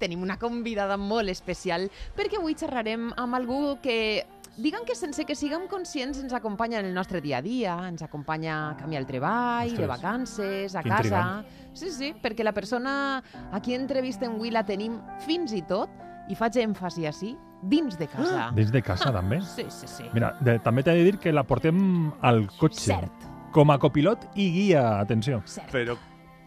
tenim una convidada molt especial perquè avui xerrarem amb algú que Diguem que sense que siguem conscients ens acompanya en el nostre dia a dia, ens acompanya a canviar el treball, Ostres, de vacances, a casa... Sí, sí, perquè la persona a qui entrevistem avui la tenim fins i tot, i faig èmfasi així, dins de casa. Ah, dins de casa, també? Sí, sí, sí. Mira, de, també t'he de dir que la portem al cotxe. Cert. Com a copilot i guia, atenció. Cert. Però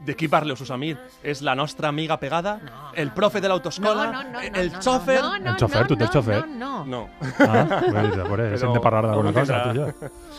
de qui parleu, Susamir? És la nostra amiga pegada? No, el profe de l'autoscola? No, no, no, el no, xòfer? No, no, el xòfer? Tu tens xòfer? No, no. no. Ah, bé, a Però... hem de parlar d'alguna cosa, tu i jo.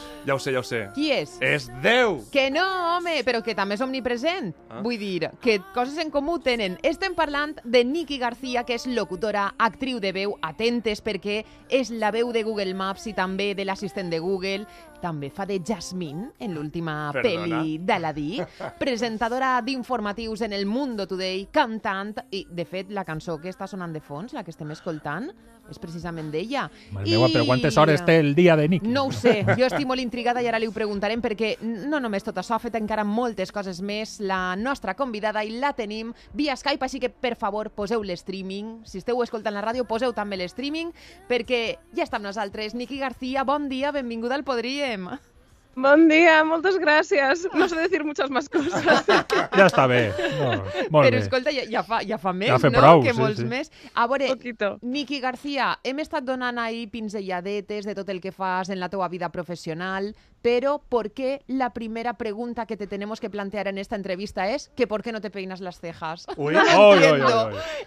Ja ho sé, ja ho sé. Qui és? És Déu! Que no, home, però que també és omnipresent. Ah? Vull dir, que coses en comú tenen. Estem parlant de Niki García, que és locutora, actriu de veu, atentes, perquè és la veu de Google Maps i també de l'assistent de Google, també fa de Jasmine en l'última pel·li d'Aladí, presentadora d'informatius en el Mundo Today, cantant, i de fet la cançó que està sonant de fons, la que estem escoltant, és precisament d'ella. I... però quantes hores té el dia de Nick? No ho sé, jo estic molt intrigada i ara li ho preguntarem perquè no només tot això, ha fet encara moltes coses més la nostra convidada i la tenim via Skype, així que per favor poseu l'streaming, si esteu escoltant la ràdio poseu també l'streaming perquè ja està amb nosaltres Nicky García, bon dia, benvinguda al Podríem. Buen día, muchas gracias No sé decir muchas más cosas Ya está, bé. Pero escolta, ja, fa, ja fa més, no? que molts més. A Poquito. García, hem estat donant ahí pinzelladetes de todo el que fas en la tua vida profesional Pero, ¿por qué la primera pregunta que te tenemos que plantear en esta entrevista es que por qué no te peinas las cejas? Uy, no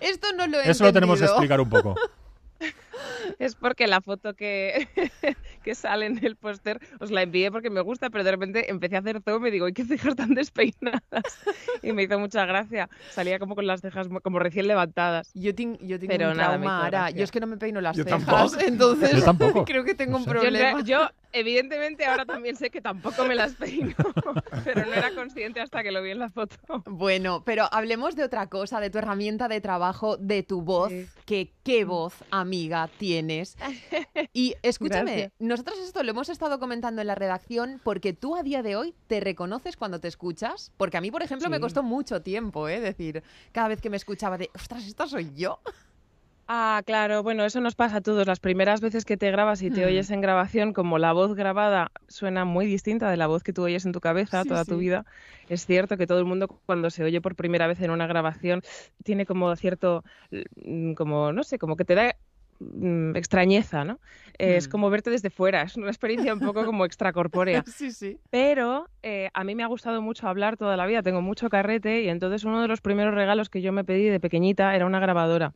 Esto no lo he Eso lo tenemos que explicar un poco. Es porque la foto que, que sale en el póster os la envié porque me gusta, pero de repente empecé a hacer todo y digo, ¡ay, qué cejas tan despeinadas! Y me hizo mucha gracia. Salía como con las cejas como recién levantadas. Yo, yo tengo pero un nada, trauma, Yo es que no me peino las cejas. Entonces, tampoco. creo que tengo un problema. yo, Evidentemente ahora también sé que tampoco me las peino, pero no era consciente hasta que lo vi en la foto. Bueno, pero hablemos de otra cosa, de tu herramienta de trabajo, de tu voz, que qué voz, amiga, tienes. Y escúchame, nosotros esto lo hemos estado comentando en la redacción porque tú a día de hoy te reconoces cuando te escuchas, porque a mí, por ejemplo, me costó mucho tiempo, ¿eh? decir, cada vez que me escuchaba de, ostras, ¿esto soy yo. Ah, claro, bueno, eso nos pasa a todos. Las primeras veces que te grabas y te oyes en grabación, como la voz grabada suena muy distinta de la voz que tú oyes en tu cabeza toda tu vida, es cierto que todo el mundo cuando se oye por primera vez en una grabación tiene como cierto, mm, como, no sé, como que te da mm, extrañeza, ¿no? Es mm. como verte desde fuera, es una experiencia un poco como extracorpórea. sí, sí. Pero eh, a mí me ha gustado mucho hablar toda la vida, tengo mucho carrete y entonces uno de los primeros regalos que yo me pedí de pequeñita era una grabadora.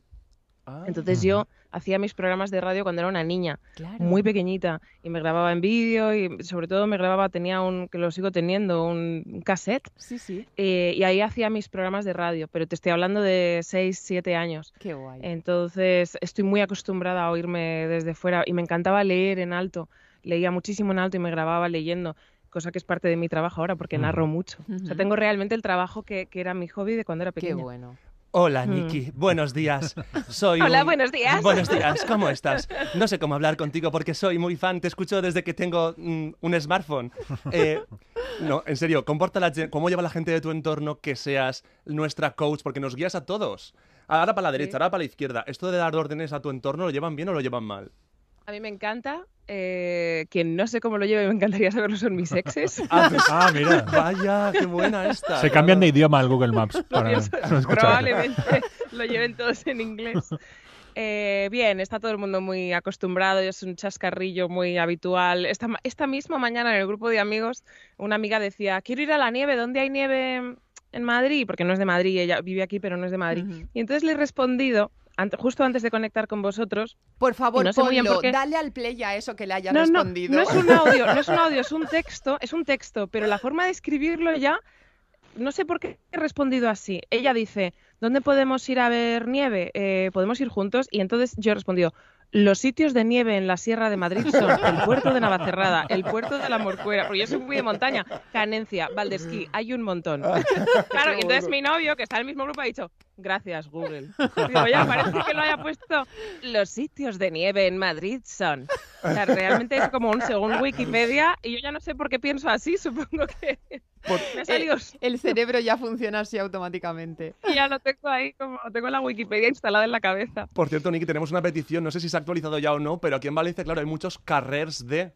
Entonces ah. yo hacía mis programas de radio cuando era una niña, muy pequeñita, y me grababa en vídeo y sobre todo me grababa, tenía un, que lo sigo teniendo, un cassette. Sí, sí. Eh, y ahí hacía mis programas de radio, pero te estoy hablando de 6, 7 años. Qué guay. Entonces estoy muy acostumbrada a oírme desde fuera y me encantaba leer en alto. Leía muchísimo en alto y me grababa leyendo cosa que es parte de mi trabajo ahora porque mm. narro mucho. O sea, tengo realmente el trabajo que, que era mi hobby de cuando era pequeña. Qué bueno. Hola, mm. Niki. Buenos días. Soy Hola, buenos días. Buenos días. ¿Cómo estás? No sé cómo hablar contigo porque soy muy fan. Te escucho desde que tengo mm, un smartphone. Eh, no, en serio, comporta la cómo lleva la gente de tu entorno que seas nuestra coach porque nos guías a todos. Ahora para la derecha, ahora para la izquierda. ¿Esto de dar órdenes a tu entorno lo llevan bien o lo llevan mal? A mí me encanta. Eh, quien no sé cómo lo lleve, me encantaría saberlo son mis exes. Ah, pues, ah, mira. Vaya, qué buena esta. Se cambian de idioma al Google Maps. probablemente lo lleven todos en inglés. Eh, bien, está todo el mundo muy acostumbrado, es un chascarrillo muy habitual. Esta, esta, misma mañana en el grupo de amigos, una amiga decía, quiero ir a la nieve, ¿dónde hay nieve en Madrid? Porque no es de Madrid, ella vive aquí, pero no es de Madrid. Y entonces le he respondido justo antes de conectar con vosotros. Por favor, no dale al play a eso que le hayan respondido. No, no es un audio, no es un audio, es un texto, es un texto, pero la forma de escribirlo ya, no sé por qué he respondido así. Ella dice, ¿dónde podemos ir a ver nieve? Eh, ¿Podemos ir juntos? Y entonces yo he respondido, los sitios de nieve en la Sierra de Madrid son el puerto de Navacerrada, el puerto de la Morcuera, porque yo soy muy de montaña, Canencia, Valdesquí, hay un montón. Ah. claro, y entonces mi novio, que está en el mismo grupo, ha dicho, Gracias, Google. Digo, ya parece que lo haya puesto. Los sitios de nieve en Madrid son. O sea, realmente es como un según Wikipedia y yo ya no sé por qué pienso así, supongo que el, cerebro ya funciona así automáticamente. ya lo tengo ahí, como tengo la Wikipedia instalada en la cabeza. Por cierto, Niki, tenemos una petición, no sé si se ha actualizado ya o no, pero aquí en Valencia, claro, hay muchos carrers de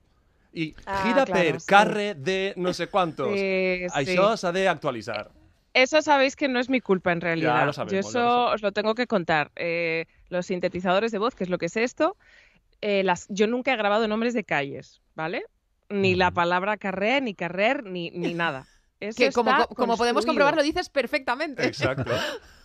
y ah, gira per carre de no sé cuántos. Sí, se ha de actualizar eso sabéis que no es mi culpa en realidad. Yo eso os lo tengo que contar. Eh, los sintetizadores de voz, que es lo que es esto, eh, yo nunca he grabado nombres de calles, ¿vale? Ni la palabra carrer, ni carrer, ni, ni nada. Eso que como podemos comprobar lo dices perfectamente. Exacto.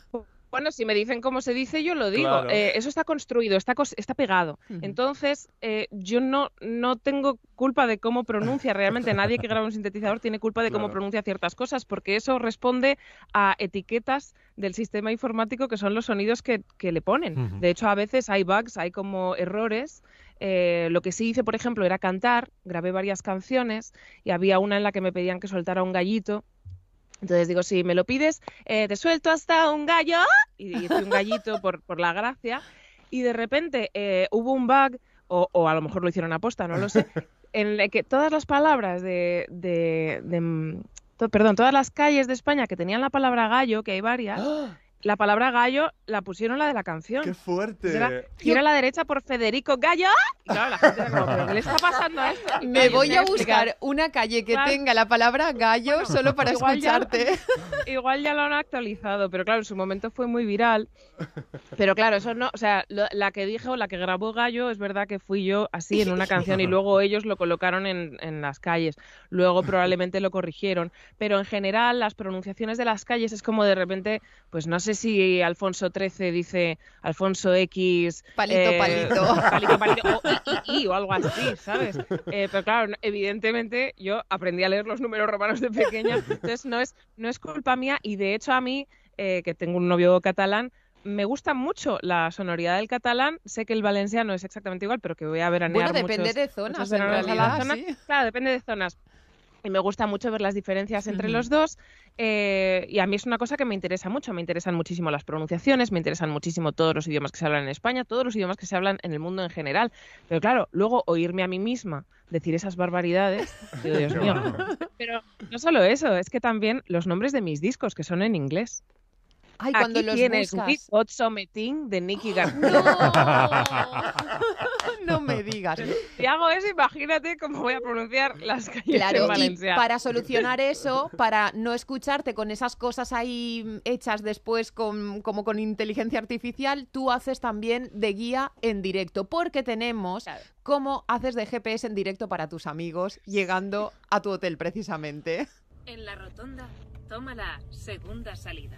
Bueno, si me dicen cómo se dice, yo lo digo. Eh, eso está construido, está, está pegado. Entonces, eh, yo no, no tengo culpa de cómo pronuncia. Realmente nadie que graba un sintetizador tiene culpa de cómo pronuncia ciertas cosas, porque eso responde a etiquetas del sistema informático que son los sonidos que, le ponen. De hecho, a veces hay bugs, hay como errores. Eh, lo que sí hice, por ejemplo, era cantar. Grabé varias canciones y había una en la que me pedían que soltara un gallito entonces digo, si me lo pides, eh, te suelto hasta un gallo y, hice un gallito por, por la gracia. Y de repente eh, hubo un bug, o, a lo mejor lo hicieron aposta, no lo sé, en que todas las palabras de, mm, perdón, todas las calles de España que tenían la palabra gallo, que hay varias, ¡Ah! la palabra gallo la pusieron la de la canción. ¡Qué fuerte! Era, a la derecha por Federico Gallo. Y claro, la gente como, ¿qué le está pasando esto? Me voy a buscar una calle que tenga la palabra gallo solo para escucharte. igual ya lo han actualizado, pero claro, en su momento fue muy viral. Pero claro, eso no, o sea, la que dijo, la que grabó Gallo, es verdad que fui yo así en una canción y luego ellos lo colocaron en, en las calles. Luego probablemente lo corrigieron. Pero en general, las pronunciaciones de las calles es como de repente, pues no sé si Alfonso XIII dice Alfonso X. Palito, eh, palito. Palito, O, algo así, ¿sabes? Eh, pero claro, evidentemente yo aprendí a leer los números romanos de pequeña, entonces no es, no es culpa mía y de hecho a mí, eh, que tengo un novio catalán, me gusta mucho la sonoridad del catalán. Sé que el valenciano es exactamente igual, pero que voy a veranear Bueno, depende de zonas, en Claro, depende de zonas y me gusta mucho ver las diferencias entre los dos. Eh, y a mí es una cosa que me interesa mucho. Me interesan muchísimo las pronunciaciones, me interesan muchísimo todos los idiomas que se hablan en España, todos los idiomas que se hablan en el mundo en general. Pero claro, luego oírme a mí misma decir esas barbaridades, Dios mío. Pero no solo eso, es que también los nombres de mis discos, que son en inglés. Ay, cuando Aquí los tienes Hot Something de Nicky García. No, me digas. Si hago eso, imagínate cómo voy a pronunciar las calles claro, de Valencia. Y para solucionar eso, para no escucharte con esas cosas ahí hechas después como con inteligencia artificial, tú haces también de guía en directo, porque tenemos cómo haces de GPS en directo para tus amigos llegando a tu hotel precisamente. En la rotonda, toma la segunda salida.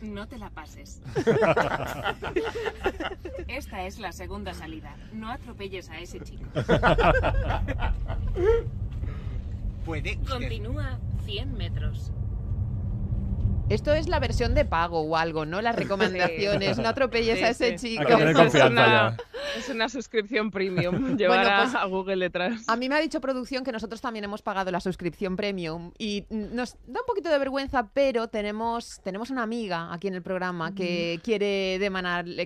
No te la pases. Esta es la segunda salida. No atropelles a ese chico. Puede. Continúa 100 metros. Esto es la versión de pago o algo, ¿no? Las recomendaciones. No atropelles a ese chico. Es una, suscripción premium. Llevar pues, a Google detrás. A mí me ha dicho producción que nosotros también hemos pagado la suscripción premium y nos da un poquito de vergüenza, pero tenemos, tenemos una amiga aquí en el programa que quiere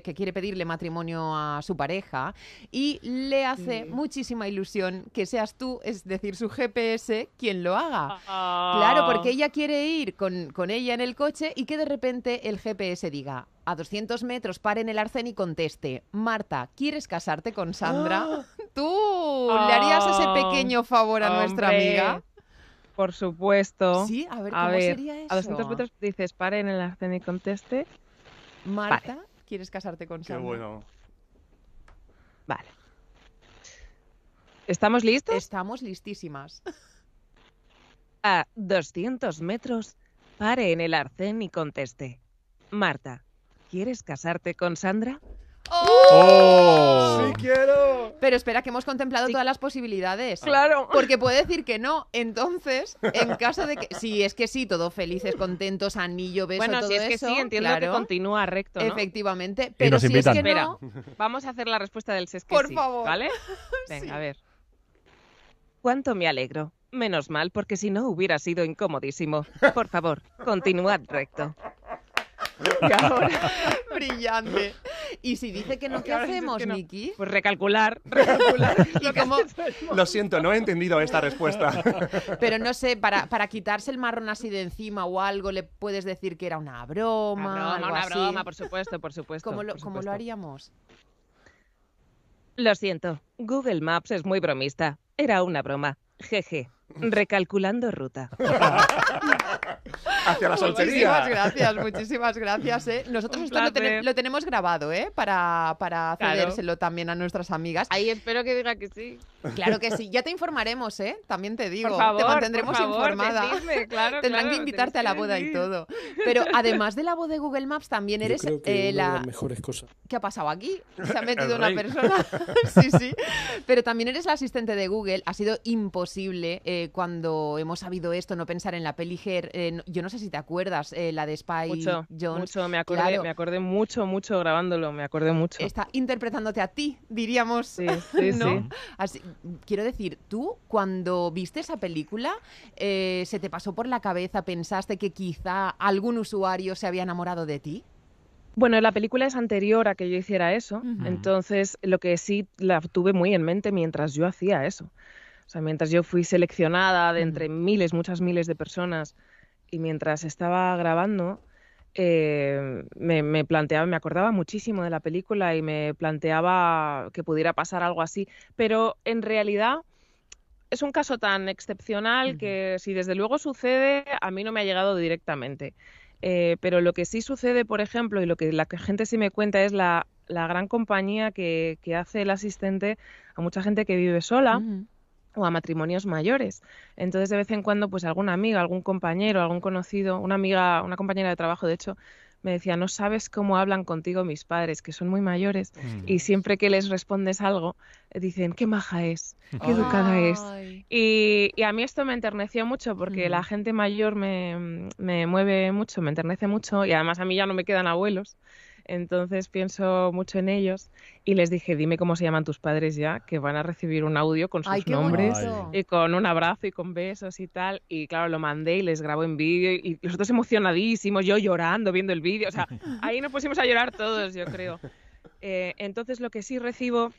que quiere pedirle matrimonio a su pareja y le hace muchísima ilusión que seas tú, es decir, su GPS, quien lo haga. Ah. Claro, porque ella quiere ir con ella en el coche y que de repente el GPS diga, a 200 metros, pare en el arcén y conteste, Marta, ¿quieres casarte con Sandra? ¿Tú le harías ese ah, pequeño favor a nuestra amiga? Por supuesto. a 200 metros dices, pare en el arcén y conteste. Marta, ¿quieres casarte con Sandra? Qué bueno. Vale. ¿Estamos listos? Estamos listísimas. A 200 metros, Pare en el arcén y conteste. Marta, ¿quieres casarte con Sandra? ¡Oh! ¡Oh! ¡Sí quiero! Pero espera, que hemos contemplado todas las posibilidades. Claro. Porque puede decir que no. Entonces, en caso de que. Si sí, es que sí, todo felices, contentos, anillo, beso, bueno, si es que sí, entiendo que continúa recto. ¿no? Efectivamente. Pero si es que no. vamos a hacer la respuesta del es Por favor. ¿Vale? Venga, a ver. ¿Cuánto me alegro? Menos mal, porque si no hubiera sido incomodísimo. Por favor, continuad recto. Brillante. Y si dice que no, ¿qué hacemos, Miki? Pues recalcular, recalcular. Lo siento, no he entendido esta respuesta. Pero no sé, para, para quitarse el marrón así de encima o algo, le puedes decir que era una broma. No, no, una broma, por supuesto, por supuesto. ¿Cómo supuesto. ¿Cómo lo haríamos? Lo siento, Google Maps es muy bromista. Era una broma. Jeje. Recalculando ruta. Hacia la soltería. Muchísimas gracias, muchísimas gracias. Eh. Nosotros esto lo, tenemos grabado, ¿eh? Para, para también a nuestras amigas. Ahí espero que diga que sí. Claro que sí. Ya te informaremos, ¿eh? También te digo. te mantendremos informada. Tendrán que invitarte a la boda y todo. Pero además de la boda de Google Maps, también eres que eh, la... mejores cosas. ¿Qué ha pasado aquí? Se ha metido una persona. sí, sí. Pero también eres la asistente de Google. Ha sido imposible. Eh, eh, cuando hemos sabido esto, no pensar en la peli eh, yo no sé si te acuerdas, eh, la de Spy Jones. Mucho, me acordé, me acordé mucho, mucho grabándolo, me acordé mucho. Está interpretándote a ti, diríamos. Sí, sí, Así, quiero decir, tú cuando viste esa película, ¿se te pasó por la cabeza, pensaste que quizá algún usuario se había enamorado de ti? Bueno, la película es anterior a que yo hiciera eso, entonces lo que sí la tuve muy en mente mientras yo hacía eso sea, mientras yo fui seleccionada de entre miles, muchas miles de personas, y mientras estaba grabando, eh, me, planteaba, me acordaba muchísimo de la película y me planteaba que pudiera pasar algo así. Pero en realidad es un caso tan excepcional que si desde luego sucede, a mí no me ha llegado directamente. Eh, pero lo que sí sucede, por ejemplo, y lo que la gente sí me cuenta es la, gran compañía que, hace el asistente a mucha gente que vive sola o a matrimonios mayores. Entonces, de vez en cuando, pues alguna amiga, algún compañero, algún conocido, una amiga, una compañera de trabajo, de hecho, me decía, no sabes cómo hablan contigo mis padres, que son muy mayores, mm. y siempre que les respondes algo, dicen, qué maja es, qué educada es. Y, a mí esto me enterneció mucho porque la mm. gente mayor me, me, mueve mucho, me enternece mucho, y además a mí ya no me quedan abuelos. Entonces pienso mucho en ellos y les dije, dime cómo se llaman tus padres ya, que van a recibir un audio con sus nombres y con un abrazo y con besos y tal. Y claro, lo mandé y les grabo en vídeo y nosotros emocionadísimos, yo llorando viendo el vídeo. O sea, ahí nos pusimos a llorar todos, yo creo. Eh, entonces lo que sí recibo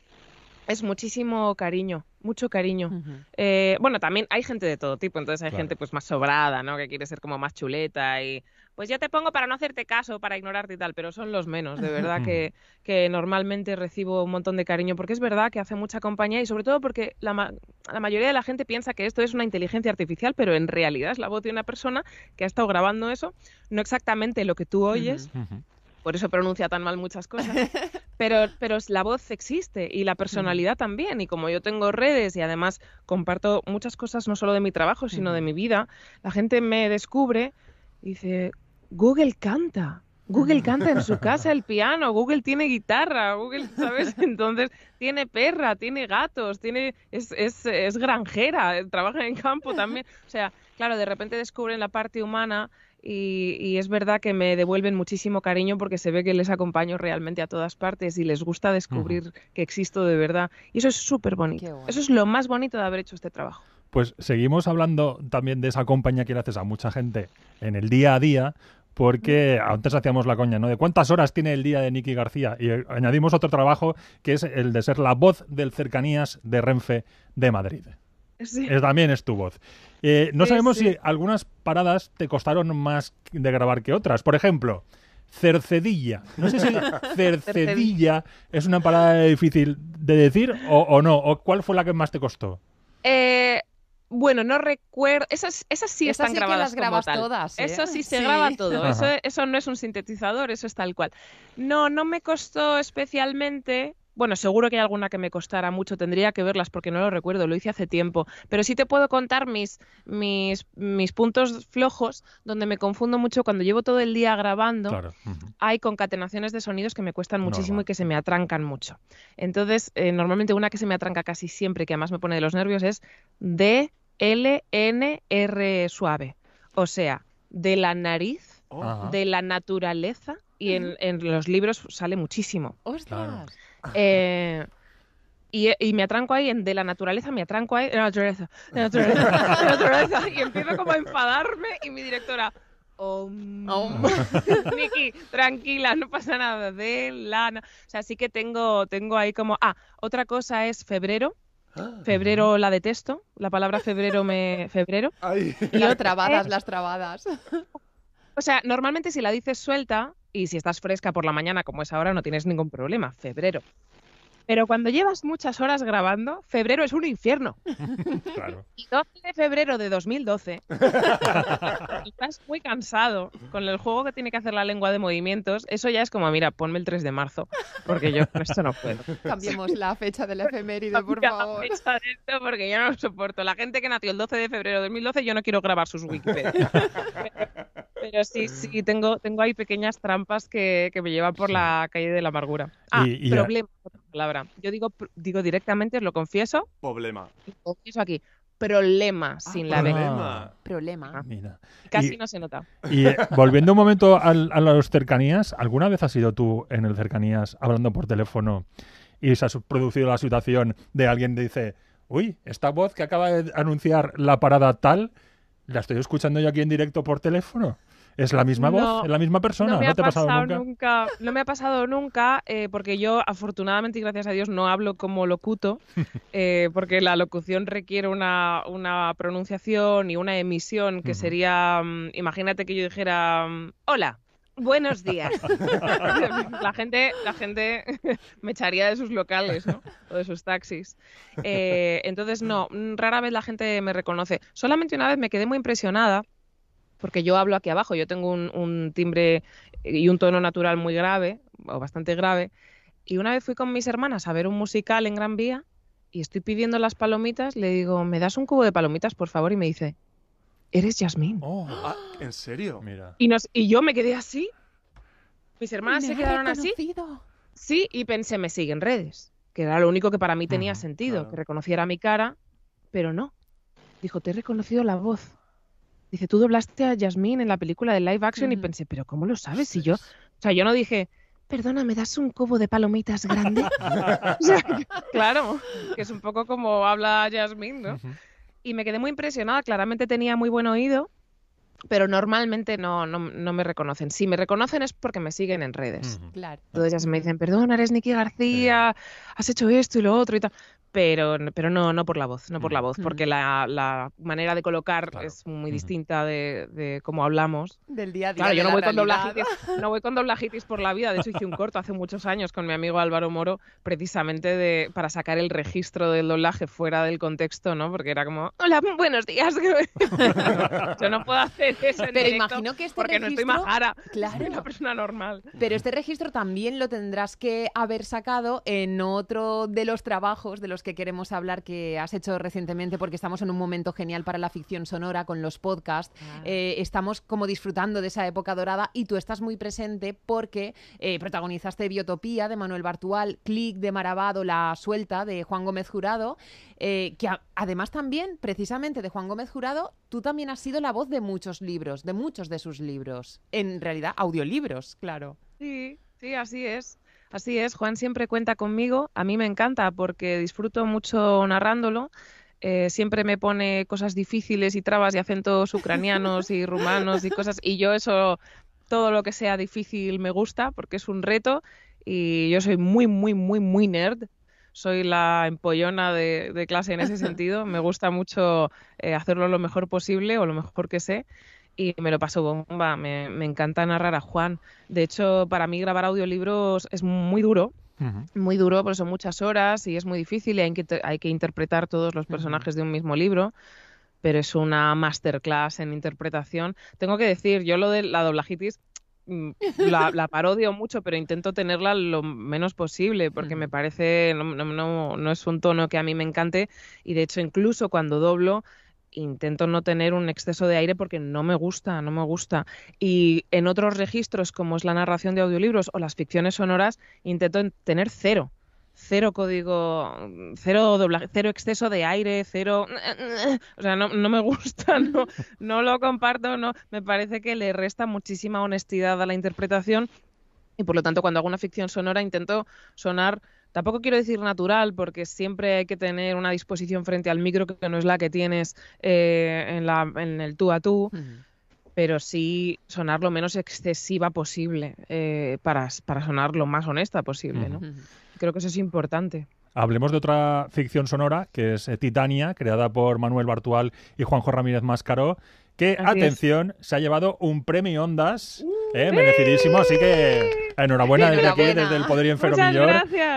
es muchísimo cariño, mucho cariño. Eh, bueno, también hay gente de todo tipo, entonces hay gente pues más sobrada, ¿no? Que quiere ser como más chuleta y pues yo te pongo para no hacerte caso, para ignorarte y tal, pero son los menos, de verdad que, normalmente recibo un montón de cariño, porque es verdad que hace mucha compañía y sobre todo porque la, mayoría de la gente piensa que esto es una inteligencia artificial, pero en realidad es la voz de una persona que ha estado grabando eso, no exactamente lo que tú oyes. Por eso pronuncia tan mal muchas cosas. pero la voz existe y la personalidad también. Y como yo tengo redes y además comparto muchas cosas no solo de mi trabajo, sino de mi vida, la gente me descubre y dice, Google canta. Google ah. canta en su casa el piano, Google tiene guitarra, Google, ¿sabes? Entonces tiene perra, tiene gatos, tiene es, es, granjera, trabaja en campo también. O sea, claro, de repente descubren la parte humana y, es verdad que me devuelven muchísimo cariño porque se ve que les acompaño realmente a todas partes y les gusta descubrir que existo de verdad. Y eso es súper bonito. Eso es lo más bonito de haber hecho este trabajo. Pues seguimos hablando también de esa compañía que le haces a mucha gente en el día a día, porque antes hacíamos la coña, ¿no? De cuántas horas tiene el día de Nicky García. Y eh, añadimos otro trabajo que es el de ser la voz del Cercanías de Renfe de Madrid. Sí. Es, también es tu voz. Eh, no sabemos si algunas paradas te costaron más de grabar que otras. Por ejemplo, Cercedilla. No sé si Cercedilla es una parada difícil de decir o, no. ¿O cuál fue la que más te costó? Eh, bueno, no recuerdo. Esas, esas sí esas están sí grabadas. Que las grabas todas. ¿eh? Eso sí se graba todo. Eso, no es un sintetizador, eso es tal cual. No, no me costó especialmente. Bueno, seguro que hay alguna que me costara mucho, tendría que verlas porque no lo recuerdo, lo hice hace tiempo. Pero sí te puedo contar mis, mis, mis puntos flojos, donde me confundo mucho cuando llevo todo el día grabando. Hay concatenaciones de sonidos que me cuestan muchísimo y que se me atrancan mucho. Entonces, eh, normalmente una que se me atranca casi siempre, que además me pone de los nervios, es de LNR suave, o sea, de la nariz, oh. de la naturaleza, y en, los libros sale muchísimo. ¡Ostras! Eh, y, me atranco ahí en de la naturaleza, me atranco ahí de naturaleza, naturaleza, y empiezo como a enfadarme y mi directora, Om. Om. Niki, tranquila, no pasa nada. De lana. O sea, sí que tengo, tengo ahí como. Ah, otra cosa es febrero. Ah, febrero la detesto, la palabra febrero me... febrero. Y las trabadas, las trabadas. O sea, normalmente si la dices suelta y si estás fresca por la mañana como es ahora no tienes ningún problema. Febrero. Pero cuando llevas muchas horas grabando, febrero es un infierno. Y 12 de febrero de 2012, estás muy cansado con el juego que tiene que hacer la lengua de movimientos. Eso ya es como, mira, ponme el 3 de marzo, porque yo con esto no puedo. Cambiemos la fecha del por favor. La porque yo no soporto. La gente que nació el 12 de febrero de 2012, yo no quiero grabar sus Wikipedia. Pero sí, sí, tengo, tengo ahí pequeñas trampas que, que me llevan por la calle de la amargura. Ah, problema, otra palabra. Yo digo, digo directamente, os lo confieso. Problema. confieso aquí problema ah, sin la problema. Problema. Mira. Casi no se nota. Y volviendo un momento a las cercanías, ¿alguna vez has sido tú en el cercanías hablando por teléfono y se ha producido la situación de alguien que dice, uy, esta voz que acaba de anunciar la parada tal, la estoy escuchando yo aquí en directo por teléfono? ¿Es la misma voz? ¿Es la misma persona? ¿No, me ha pasado, nunca? No me ha pasado nunca, eh, porque yo afortunadamente y gracias a Dios no hablo como locuto, eh, porque la locución requiere una, pronunciación y una emisión que sería, mm, imagínate que yo dijera, mm, hola. Buenos días. la gente, la gente me echaría de sus locales, ¿no? O de sus taxis. Eh, entonces, no, mm, rara vez la gente me reconoce. Solamente una vez me quedé muy impresionada porque yo hablo aquí abajo, yo tengo un, timbre y un tono natural muy grave, o bastante grave, y una vez fui con mis hermanas a ver un musical en Gran Vía y estoy pidiendo las palomitas, le digo, ¿me das un cubo de palomitas, por favor? Y me dice, eres Yasmín. Oh, ah, ¿En serio? Mira. Y, y yo me quedé así. Mis hermanas se quedaron así. Sí, y pensé, me siguen redes, que era lo único que para mí tenía sentido, que reconociera mi cara, pero no. Dijo, te he reconocido la voz dice, tú doblaste a Jasmine en la película de live action y pensé, pero ¿cómo lo sabes? si yo, o sea, yo no dije, perdona, ¿me das un cubo de palomitas grande? o sea, claro, que es un poco como habla Jasmine, ¿no? Y me quedé muy impresionada, claramente tenía muy buen oído, pero normalmente no, no, no, me reconocen. Si me reconocen es porque me siguen en redes. Claro. Entonces ya se me dicen, perdona, eres Nicky García, has hecho esto y lo otro y tal pero, pero no, no por la voz, no por mm. la voz, porque mm. la, manera de colocar es muy mm. distinta de, de, cómo hablamos. Del día a día. Claro, yo no voy, con doblajitis, por la vida. De hecho, hice un corto hace muchos años con mi amigo Álvaro Moro, precisamente de, para sacar el registro del doblaje fuera del contexto, ¿no? Porque era como, hola, buenos días. yo no puedo hacer eso. En pero imagino que este porque no estoy más Claro. una persona normal. Pero este registro también lo tendrás que haber sacado en otro de los trabajos de los que queremos hablar que has hecho recientemente porque estamos en un momento genial para la ficción sonora con los podcasts. Eh, estamos como disfrutando de esa época dorada y tú estás muy presente porque eh, protagonizaste Biotopía de Manuel Bartual, Click de Marabado La Suelta de Juan Gómez Jurado, eh, que además también, precisamente de Juan Gómez Jurado, tú también has sido la voz de muchos libros, de muchos de sus libros. En realidad, audiolibros, claro. Sí, sí, así es. Así es, Juan siempre cuenta conmigo. A mí me encanta porque disfruto mucho narrándolo. Eh, siempre me pone cosas difíciles y trabas y acentos ucranianos y rumanos y cosas. Y yo eso, todo lo que sea difícil me gusta porque es un reto. Y yo soy muy, muy, muy, muy nerd. Soy la empollona de, clase en ese sentido. Me gusta mucho eh, hacerlo lo mejor posible o lo mejor que sé y me lo paso bomba. Me, me, encanta narrar a Juan. De hecho, para mí grabar audiolibros es muy duro. Muy duro, por son muchas horas y es muy difícil y hay que, hay que interpretar todos los personajes de un mismo libro, pero es una masterclass en interpretación. Tengo que decir, yo lo de la doblajitis mm, la, la, parodio mucho, pero intento tenerla lo menos posible porque me parece, no, no, no, no, es un tono que a mí me encante y de hecho incluso cuando doblo intento no tener un exceso de aire porque no me gusta, no me gusta. Y en otros registros, como es la narración de audiolibros o las ficciones sonoras, intento tener cero. Cero código, mm, cero doblaje, cero exceso de aire, cero. O sea, no, me gusta, no, lo comparto, no. Me parece que le resta muchísima honestidad a la interpretación y por lo tanto cuando hago una ficción sonora intento sonar Tampoco quiero decir natural, porque siempre hay que tener una disposición frente al micro que no es la que tienes eh, en, el tú a tú. pero sí sonar lo menos excesiva posible eh, para, para, sonar lo más honesta posible. Creo que eso es importante. Hablemos de otra ficción sonora, que es eh, Titania, creada por Manuel Bartual y Juanjo Ramírez Máscaro, que, atención, se ha llevado un premio Ondas, uh, eh, merecidísimo, así que ¡eh! enhorabuena, desde aquí, desde el Poder y Enfermillor,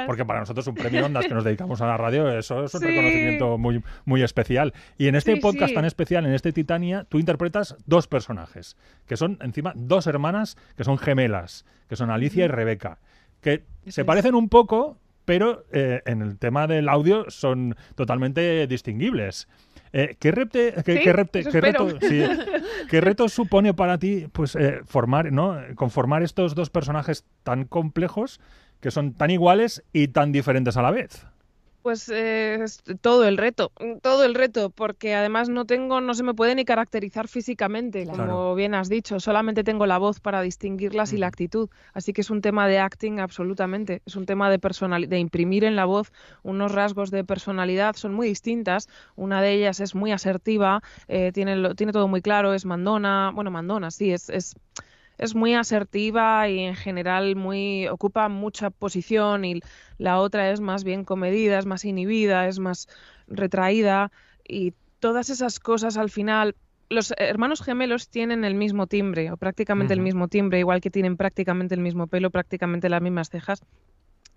porque para nosotros un premio Ondas que nos dedicamos a la radio, eso es un reconocimiento muy, muy especial. Y en este podcast tan especial, en este Titania, tú interpretas dos personajes, que son encima dos hermanas que son gemelas, que son Alicia y Rebeca, que se parecen un poco, pero eh, en el tema del audio son totalmente distinguibles. Eh, ¿qué, repte, qué, reto, supone para ti pues, eh, formar, ¿no? conformar estos dos personajes tan complejos que son tan iguales y tan diferentes a la vez? Pues eh, es todo el reto, mm, todo el reto, porque además no tengo, no se me puede ni caracterizar físicamente, como bien has dicho, solamente tengo la voz para distinguirlas y la actitud, así que es un tema de acting absolutamente, es un tema de personal, de imprimir en la voz unos rasgos de personalidad, son muy distintas, una de ellas es muy asertiva, eh, tiene, tiene todo muy claro, es mandona, bueno, mandona, sí, es es muy asertiva y en general muy ocupa mucha posición y la otra es más bien comedida, es más inhibida, es más retraída y todas esas cosas al final los hermanos gemelos tienen el mismo timbre o prácticamente el mismo timbre, igual que tienen prácticamente el mismo pelo, prácticamente las mismas cejas,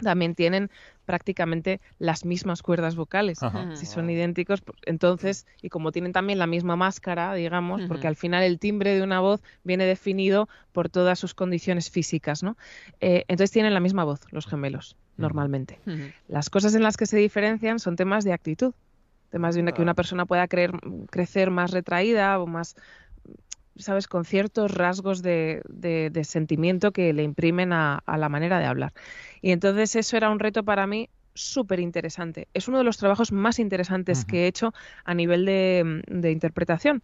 también tienen prácticamente las mismas cuerdas vocales, ah. si son idénticos. Pues, entonces, y como tienen también la misma máscara, digamos, porque al final el timbre de una voz viene definido por todas sus condiciones físicas, ¿no? Eh, entonces tienen la misma voz los gemelos, normalmente. Las cosas en las que se diferencian son temas de actitud, temas de una, que una persona pueda creer, crecer más retraída o más sabes, con ciertos rasgos de, sentimiento que le imprimen a, la manera de hablar. Y entonces eso era un reto para mí súper interesante. Es uno de los trabajos más interesantes que he hecho a nivel de, interpretación.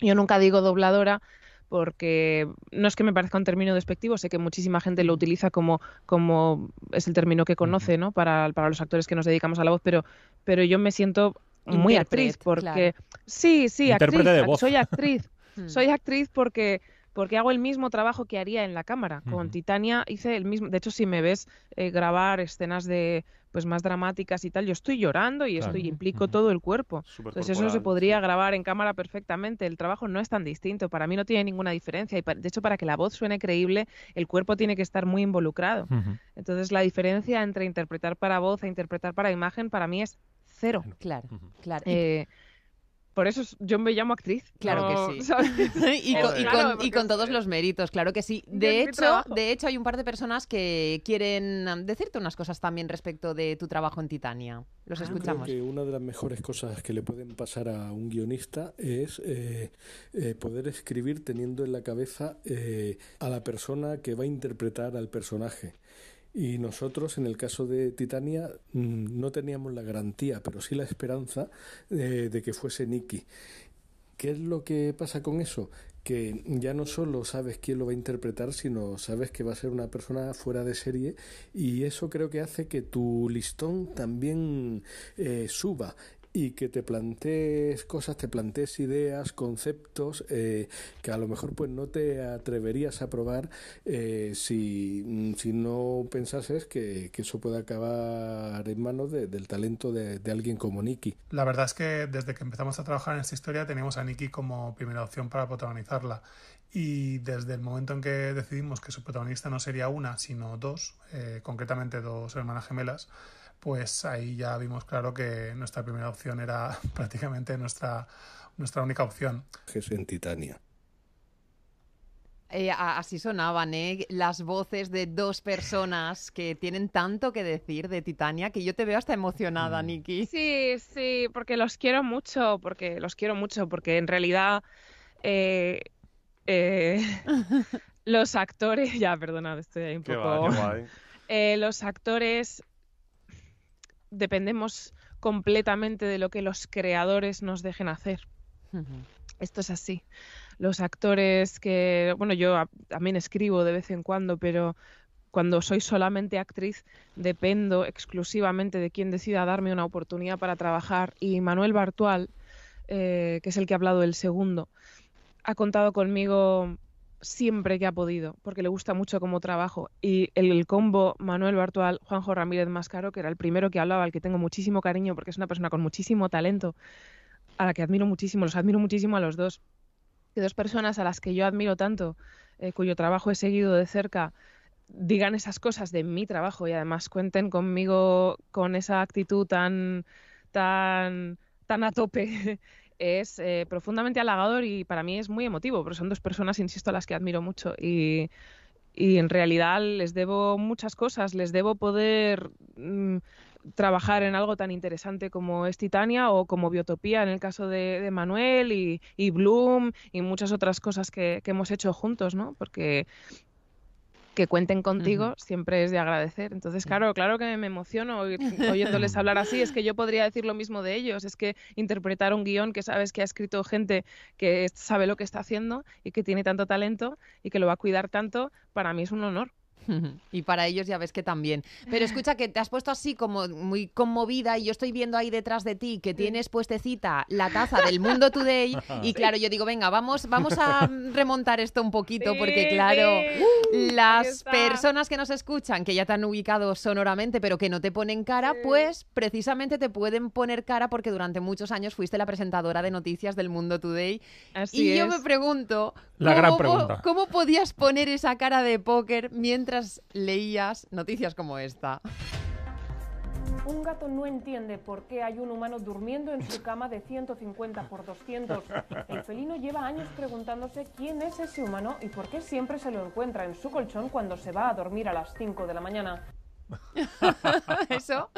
Yo nunca digo dobladora porque no es que me parezca un término despectivo, sé que muchísima gente lo utiliza como, como es el término que conoce ¿no? Para, los actores que nos dedicamos a la voz, pero, pero yo me siento muy actriz porque sí, sí, actriz, soy actriz. Hmm. Soy actriz porque porque hago el mismo trabajo que haría en la cámara. Con Titania hice el mismo. De hecho, si me ves eh, grabar escenas de pues más dramáticas y tal, yo estoy llorando y estoy implico todo el cuerpo. Entonces eso se podría grabar en cámara perfectamente. El trabajo no es tan distinto. Para mí no tiene ninguna diferencia. Y de hecho, para que la voz suene creíble, el cuerpo tiene que estar muy involucrado. Entonces la diferencia entre interpretar para voz e interpretar para imagen para mí es cero. Claro, claro. Eh, por eso yo me llamo actriz. Claro que sí. y, con, todos los méritos, claro que sí. De hecho, de hecho, hay un par de personas que quieren um, decirte unas cosas también respecto de tu trabajo en Titania. Los ah, escuchamos. Creo que una de las mejores cosas que le pueden pasar a un guionista es eh, eh, poder escribir teniendo en la cabeza eh, a la persona que va a interpretar al personaje. Y nosotros, en el caso de Titania, mm, no teníamos la garantía, pero sí la esperanza eh, de, que fuese Nicky. ¿Qué es lo que pasa con eso? Que ya no solo sabes quién lo va a interpretar, sino sabes que va a ser una persona fuera de serie y eso creo que hace que tu listón también eh, suba y que te plantees cosas, te plantees ideas, conceptos eh, que a lo mejor pues no te atreverías a probar eh, si, no pensases que, eso puede acabar en manos del talento de, alguien como Nicky. La verdad es que desde que empezamos a trabajar en esta historia teníamos a Nicky como primera opción para protagonizarla y desde el momento en que decidimos que su protagonista no sería una sino dos, eh, concretamente dos hermanas gemelas, pues ahí ya vimos claro que nuestra primera opción era prácticamente nuestra, nuestra única opción. Jesús en Titania. Eh, así sonaban ¿eh? las voces de dos personas que tienen tanto que decir de Titania que yo te veo hasta emocionada, mm. Niki. Nikki. Sí, sí, porque los quiero mucho, porque los quiero mucho, porque en realidad eh, eh, los actores, ya perdonad, estoy ahí un poco. los actores dependemos completamente de lo que los creadores nos dejen hacer. Esto es así. Los actores que, bueno, yo también escribo de vez en cuando, pero cuando soy solamente actriz dependo exclusivamente de quien decida darme una oportunidad para trabajar. Y Manuel Bartual, eh, que es el que ha hablado el segundo, ha contado conmigo siempre que ha podido, porque le gusta mucho como trabajo. Y el, combo Manuel Bartual, Juanjo Ramírez Mascaro, que era el primero que hablaba, al que tengo muchísimo cariño, porque es una persona con muchísimo talento, a la que admiro muchísimo, los admiro muchísimo a los dos. Que dos personas a las que yo admiro tanto, eh, cuyo trabajo he seguido de cerca, digan esas cosas de mi trabajo y además cuenten conmigo con esa actitud tan, tan, tan a tope es eh, profundamente halagador y para mí es muy emotivo, porque son dos personas, insisto, a las que admiro mucho y, y en realidad les debo muchas cosas, les debo poder mm, trabajar en algo tan interesante como es Titania o como Biotopía en el caso de, de Manuel y, y, Bloom y muchas otras cosas que, que hemos hecho juntos, ¿no? Porque que cuenten contigo siempre es de agradecer. Entonces, claro, claro que me emociono oyéndoles hablar así. Es que yo podría decir lo mismo de ellos. Es que interpretar un guión que sabes que ha escrito gente que sabe lo que está haciendo y que tiene tanto talento y que lo va a cuidar tanto, para mí es un honor. Y para ellos ya ves que también. Pero escucha que te has puesto así como muy conmovida y yo estoy viendo ahí detrás de ti que tienes puestecita la taza del Mundo Today y claro, yo digo, venga, vamos, vamos a remontar esto un poquito porque claro, las personas que nos escuchan, que ya te han ubicado sonoramente pero que no te ponen cara, pues precisamente te pueden poner cara porque durante muchos años fuiste la presentadora de noticias del Mundo Today. y yo me pregunto, ¿cómo podías poner esa cara de póker mientras mientras leías noticias como esta. Un gato no entiende por qué hay un humano durmiendo en su cama de 150 por 200. El felino lleva años preguntándose quién es ese humano y por qué siempre se lo encuentra en su colchón cuando se va a dormir a las 5 de la mañana. Eso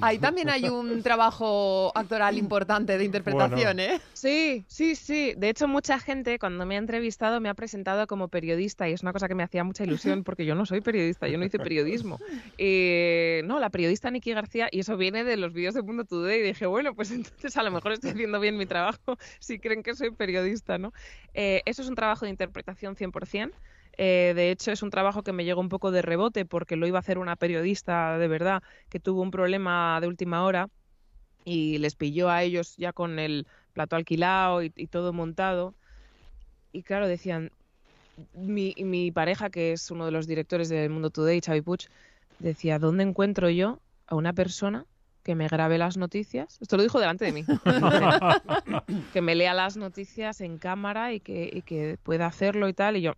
Ahí también hay un trabajo actoral importante de interpretación, ¿eh? Sí, sí, sí. De hecho, mucha gente cuando me ha entrevistado me ha presentado como periodista y es una cosa que me hacía mucha ilusión porque yo no soy periodista, yo no hice periodismo. Eh, no, la periodista Nikki García y eso viene de los vídeos de Mundo Today y dije, bueno, pues entonces a lo mejor estoy haciendo bien mi trabajo si creen que soy periodista, ¿no? Eh, eso es un trabajo de interpretación 100%. Eh, de hecho, es un trabajo que me llegó un poco de rebote porque lo iba a hacer una periodista de verdad que tuvo un problema de última hora y les pilló a ellos ya con el plato alquilado y, todo montado. Y claro, decían, mi, pareja, que es uno de los directores del Mundo Today, Xavi Puch, decía, ¿dónde encuentro yo a una persona que me grabe las noticias? Esto lo dijo delante de mí. que me lea las noticias en cámara y que, y que pueda hacerlo y tal. Y yo,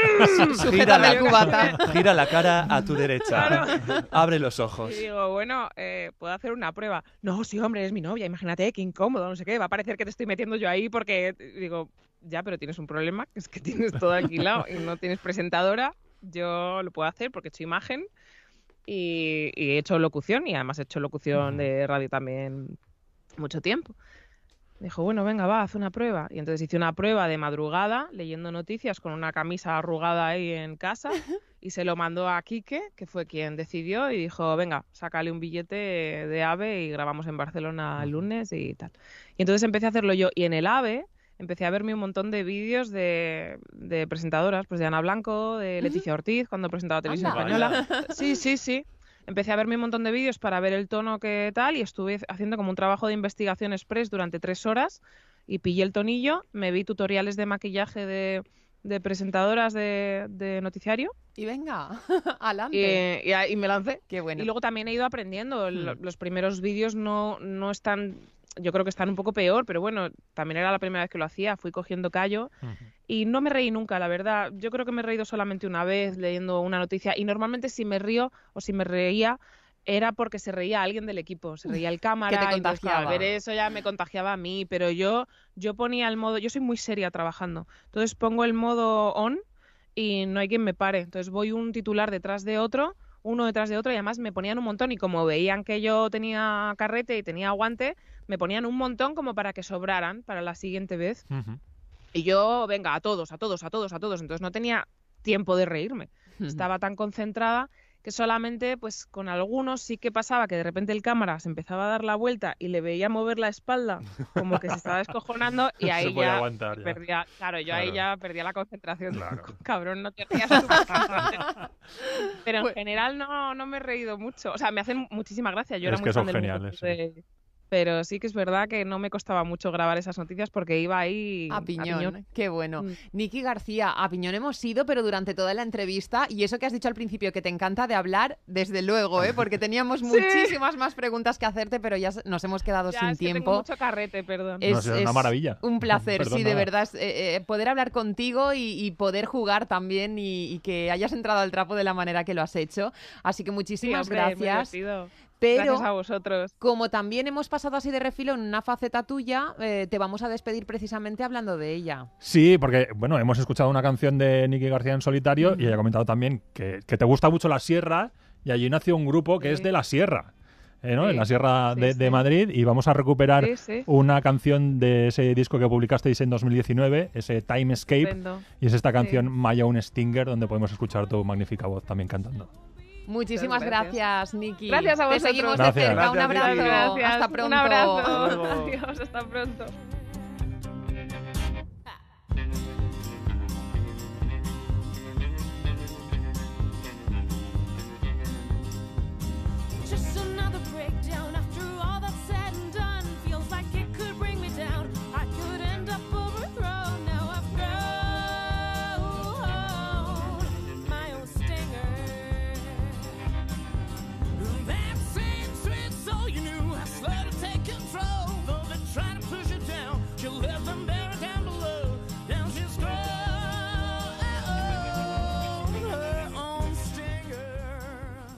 Mm. gira, la, cara a tu derecha. Abre los ojos. Y digo, bueno, eh, puedo hacer una prueba. No, sí, hombre, es mi novia, imagínate, qué incómodo, no sé qué. Va a parecer que te estoy metiendo yo ahí porque digo, ya, pero tienes un problema, es que tienes todo lado y no tienes presentadora. Yo lo puedo hacer porque he hecho imagen y, he hecho locución y además he hecho locución de radio también mucho tiempo. Dijo, bueno, venga, va, haz una prueba. Y entonces hice una prueba de madrugada, leyendo noticias con una camisa arrugada ahí en casa, y se lo mandó a Quique, que fue quien decidió, y dijo, venga, sácale un billete de AVE y grabamos en Barcelona el lunes y tal. Y entonces empecé a hacerlo yo. Y en el AVE empecé a verme un montón de vídeos de, presentadoras, pues de Ana Blanco, de Leticia Ortiz, cuando presentaba Televisión Española. Sí, sí, sí empecé a verme un montón de vídeos para ver el tono que tal y estuve haciendo como un trabajo de investigación express durante tres horas y pillé el tonillo, me vi tutoriales de maquillaje de, presentadoras de, noticiario. Y venga, adelante. Y, me lancé. Qué bueno. Y luego también he ido aprendiendo. Hmm. Los primeros vídeos no, no están yo creo que están un poco peor, pero bueno, también era la primera vez que lo hacía, fui cogiendo callo y no me reí nunca, la verdad. Yo creo que me he reído solamente una vez leyendo una noticia y normalmente si me río o si me reía era porque se reía alguien del equipo, se reía el cámara, que te contagiaba. ver eso ya me contagiaba a mí, pero yo yo ponía el modo, yo soy muy seria trabajando, entonces pongo el modo on y no hay quien me pare, entonces voy un titular detrás de otro uno detrás de otro y además me ponían un montón y como veían que yo tenía carrete y tenía aguante me ponían un montón como para que sobraran para la siguiente vez. Y yo, venga, a todos, a todos, a todos, a todos. Entonces no tenía tiempo de reírme. Estaba tan concentrada que solamente pues con algunos sí que pasaba que de repente el cámara se empezaba a dar la vuelta y le veía mover la espalda como que se estaba descojonando y ahí ya, perdía claro yo ahí ya perdía la concentración cabrón no te rías pero en pues general no, no me he reído mucho o sea me hacen muchísima gracia yo es era muy geniales, pero sí que es verdad que no me costaba mucho grabar esas noticias porque iba ahí a piñón. Qué bueno. Nicky mm. Niki García, a piñón hemos ido, pero durante toda la entrevista, y eso que has dicho al principio que te encanta de hablar, desde luego, ¿eh? porque teníamos muchísimas más preguntas que hacerte, pero ya nos hemos quedado sin tiempo. mucho carrete, perdón. Es, una maravilla. Un placer, sí, de verdad. Eh, eh, poder hablar contigo y, poder jugar también y, que hayas entrado al trapo de la manera que lo has hecho. Así que muchísimas sí, hombre, gracias. Pero, Gracias a vosotros. Como también hemos pasado así de en una faceta tuya, eh, te vamos a despedir precisamente hablando de ella. Sí, porque bueno, hemos escuchado una canción de Nicky García en solitario y ella ha comentado también que, te gusta mucho la sierra y allí nació un grupo que es de la sierra. Eh, ¿no? en la Sierra de, Madrid y vamos a recuperar una canción de ese disco que publicasteis en 2019, ese Time Escape, y es esta canción Maya un Stinger donde podemos escuchar tu magnífica voz también cantando. Muchísimas gracias, Nikki. Niki. Gracias a vosotros. seguimos de cerca. Un abrazo. Gracias. Hasta pronto. Un abrazo. hasta pronto.